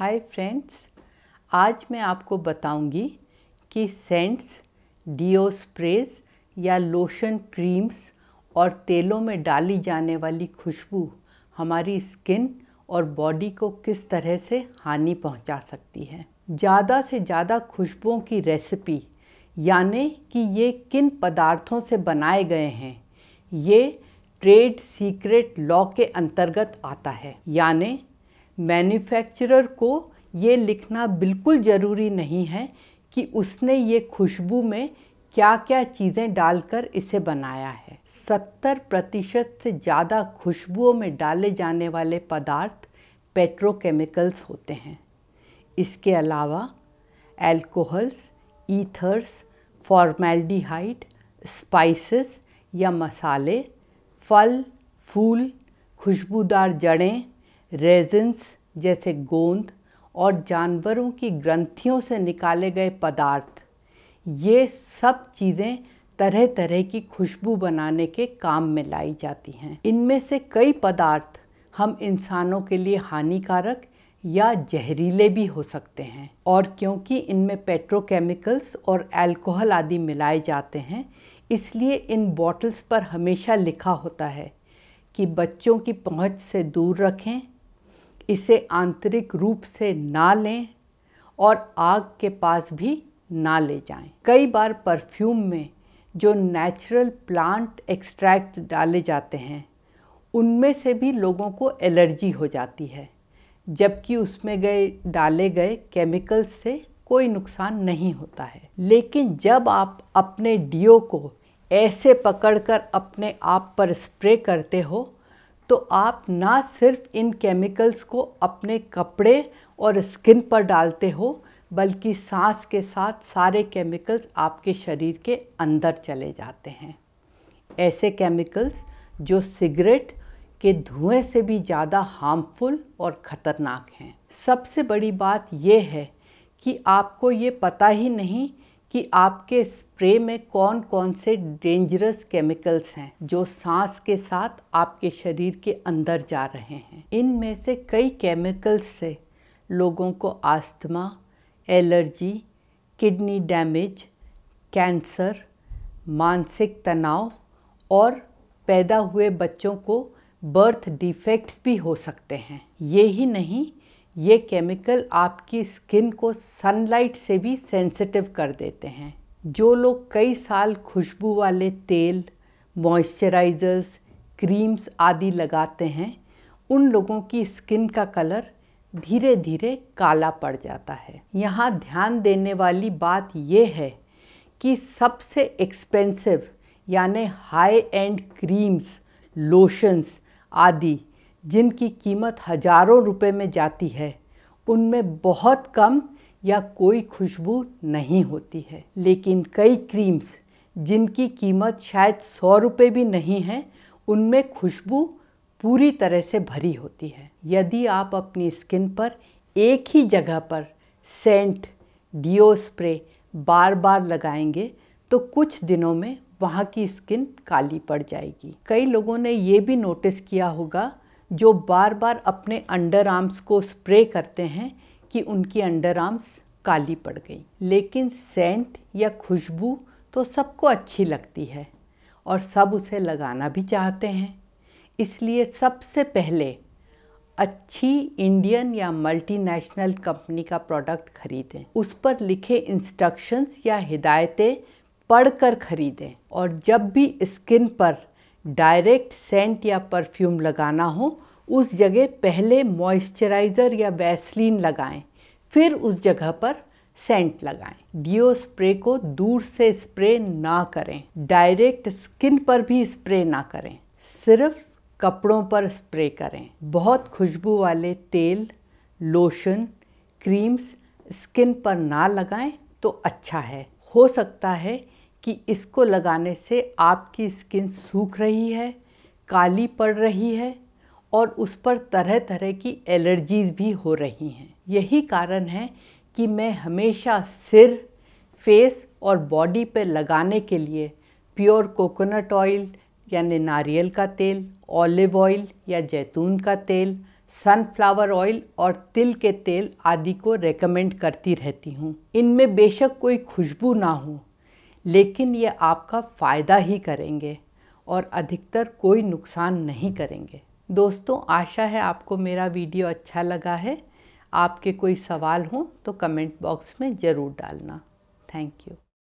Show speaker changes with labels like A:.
A: Hi friends आज मैं आपको बताऊंगी कि सेंट्स डिओ स्प्रेज या लोशन क्रीम्स और तेलों में डाली जाने वाली खुशबू हमारी स्किन और बॉडी को किस तरह से हानि पहुंचा सकती है ज़्यादा से ज़्यादा खुशबुओं की रेसिपी यानी कि ये किन पदार्थों से बनाए गए हैं ये ट्रेड सीक्रेट लॉ के अंतर्गत आता है यानी मैन्युफैक्चरर को ये लिखना बिल्कुल ज़रूरी नहीं है कि उसने ये खुशबू में क्या क्या चीज़ें डालकर इसे बनाया है सत्तर प्रतिशत से ज़्यादा खुशबुओं में डाले जाने वाले पदार्थ पेट्रोकेमिकल्स होते हैं इसके अलावा एल्कोहल्स ईथर्स फॉर्मेल्डिहाइड स्पाइसेस या मसाले फल फूल खुशबूदार जड़ें रेजेंस जैसे गोंद और जानवरों की ग्रंथियों से निकाले गए पदार्थ ये सब चीज़ें तरह तरह की खुशबू बनाने के काम में लाई जाती हैं इनमें से कई पदार्थ हम इंसानों के लिए हानिकारक या जहरीले भी हो सकते हैं और क्योंकि इनमें पेट्रोकेमिकल्स और अल्कोहल आदि मिलाए जाते हैं इसलिए इन बॉटल्स पर हमेशा लिखा होता है कि बच्चों की पहुंच से दूर रखें इसे आंतरिक रूप से ना लें और आग के पास भी ना ले जाएं। कई बार परफ्यूम में जो नेचुरल प्लांट एक्सट्रैक्ट डाले जाते हैं उनमें से भी लोगों को एलर्जी हो जाती है जबकि उसमें गए डाले गए केमिकल्स से कोई नुकसान नहीं होता है लेकिन जब आप अपने डीओ को ऐसे पकड़कर अपने आप पर स्प्रे करते हो तो आप ना सिर्फ इन केमिकल्स को अपने कपड़े और स्किन पर डालते हो बल्कि सांस के साथ सारे केमिकल्स आपके शरीर के अंदर चले जाते हैं ऐसे केमिकल्स जो सिगरेट के धुएं से भी ज़्यादा हार्मफुल और ख़तरनाक हैं सबसे बड़ी बात यह है कि आपको ये पता ही नहीं कि आपके स्प्रे में कौन कौन से डेंजरस केमिकल्स हैं जो सांस के साथ आपके शरीर के अंदर जा रहे हैं इनमें से कई केमिकल्स से लोगों को asthma allergy kidney damage cancer मानसिक तनाव और पैदा हुए बच्चों को बर्थ डिफेक्ट्स भी हो सकते हैं ये ही नहीं ये केमिकल आपकी स्किन को सनलाइट से भी सेंसिटिव कर देते हैं जो लोग कई साल खुशबू वाले तेल मॉइस्चराइज़र्स क्रीम्स आदि लगाते हैं उन लोगों की स्किन का कलर धीरे धीरे काला पड़ जाता है यहाँ ध्यान देने वाली बात यह है कि सबसे एक्सपेंसिव यानी हाई एंड क्रीम्स लोशंस आदि जिनकी कीमत हजारों रुपए में जाती है उनमें बहुत कम या कोई खुशबू नहीं होती है लेकिन कई क्रीम्स जिनकी कीमत शायद सौ रुपये भी नहीं है उनमें खुशबू पूरी तरह से भरी होती है यदि आप अपनी स्किन पर एक ही जगह पर सेंट डिओ स्प्रे बार बार लगाएंगे तो कुछ दिनों में वहाँ की स्किन काली पड़ जाएगी कई लोगों ने ये भी नोटिस किया होगा जो बार बार अपने अंडर आर्म्स को स्प्रे करते हैं कि उनकी अंडर आर्म्स काली पड़ गई लेकिन सेंट या खुशबू तो सबको अच्छी लगती है और सब उसे लगाना भी चाहते हैं इसलिए सबसे पहले अच्छी इंडियन या मल्टीनेशनल कंपनी का प्रोडक्ट खरीदें उस पर लिखे इंस्ट्रक्शंस या हिदायतें पढ़कर खरीदें और जब भी स्किन पर डायरेक्ट सेंट या परफ्यूम लगाना हो उस जगह पहले मॉइस्चराइज़र या वैसलीन लगाएं फिर उस जगह पर सेंट लगाएं डिओ स्प्रे को दूर से स्प्रे ना करें डायरेक्ट स्किन पर भी स्प्रे ना करें सिर्फ कपड़ों पर स्प्रे करें बहुत खुशबू वाले तेल लोशन क्रीम्स स्किन पर ना लगाएं तो अच्छा है हो सकता है कि इसको लगाने से आपकी स्किन सूख रही है काली पड़ रही है और उस पर तरह तरह की एलर्जीज़ भी हो रही हैं यही कारण है कि मैं हमेशा सिर फेस और बॉडी पर लगाने के लिए प्योर कोकोनट ऑयल यानि नारियल का तेल ऑलिव ऑयल या जैतून का तेल सनफ्लावर ऑयल और तिल के तेल आदि को रेकमेंड करती रहती हूँ इनमें बेशक कोई खुशबू ना हो लेकिन ये आपका फ़ायदा ही करेंगे और अधिकतर कोई नुकसान नहीं करेंगे दोस्तों आशा है आपको मेरा वीडियो अच्छा लगा है आपके कोई सवाल हो तो कमेंट बॉक्स में ज़रूर डालना थैंक यू